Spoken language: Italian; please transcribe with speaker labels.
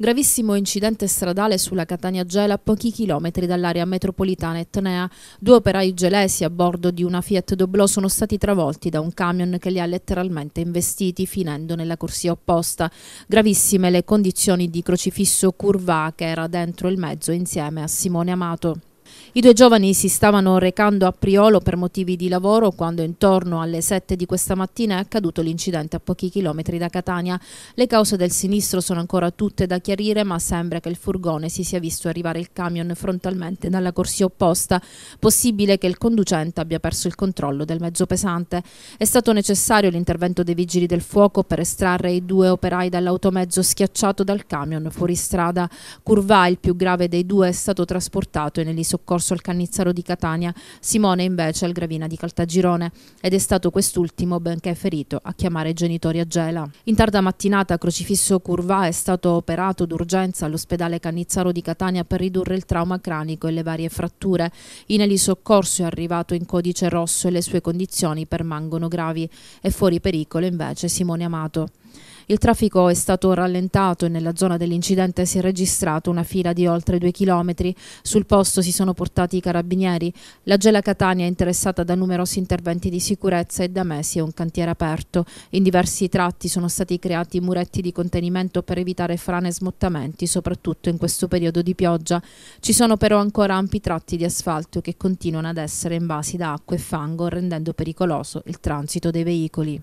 Speaker 1: Gravissimo incidente stradale sulla Catania Gela a pochi chilometri dall'area metropolitana etnea. Due operai gelesi a bordo di una Fiat Doblò sono stati travolti da un camion che li ha letteralmente investiti finendo nella corsia opposta. Gravissime le condizioni di crocifisso Curva che era dentro il mezzo insieme a Simone Amato. I due giovani si stavano recando a Priolo per motivi di lavoro quando intorno alle 7 di questa mattina è accaduto l'incidente a pochi chilometri da Catania. Le cause del sinistro sono ancora tutte da chiarire ma sembra che il furgone si sia visto arrivare il camion frontalmente dalla corsia opposta. Possibile che il conducente abbia perso il controllo del mezzo pesante. È stato necessario l'intervento dei vigili del fuoco per estrarre i due operai dall'automezzo schiacciato dal camion fuoristrada. Curva, il più grave dei due, è stato trasportato nell'isola soccorso al Cannizzaro di Catania, Simone invece al Gravina di Caltagirone ed è stato quest'ultimo, benché ferito, a chiamare i genitori a Gela. In tarda mattinata Crocifisso Curva è stato operato d'urgenza all'ospedale Cannizzaro di Catania per ridurre il trauma cranico e le varie fratture. In elisoccorso è arrivato in codice rosso e le sue condizioni permangono gravi. È fuori pericolo invece Simone Amato. Il traffico è stato rallentato e nella zona dell'incidente si è registrata una fila di oltre due chilometri. Sul posto si sono portati i carabinieri. La Gela Catania è interessata da numerosi interventi di sicurezza e da mesi è un cantiere aperto. In diversi tratti sono stati creati muretti di contenimento per evitare frane e smottamenti, soprattutto in questo periodo di pioggia. Ci sono però ancora ampi tratti di asfalto che continuano ad essere invasi da acqua e fango, rendendo pericoloso il transito dei veicoli.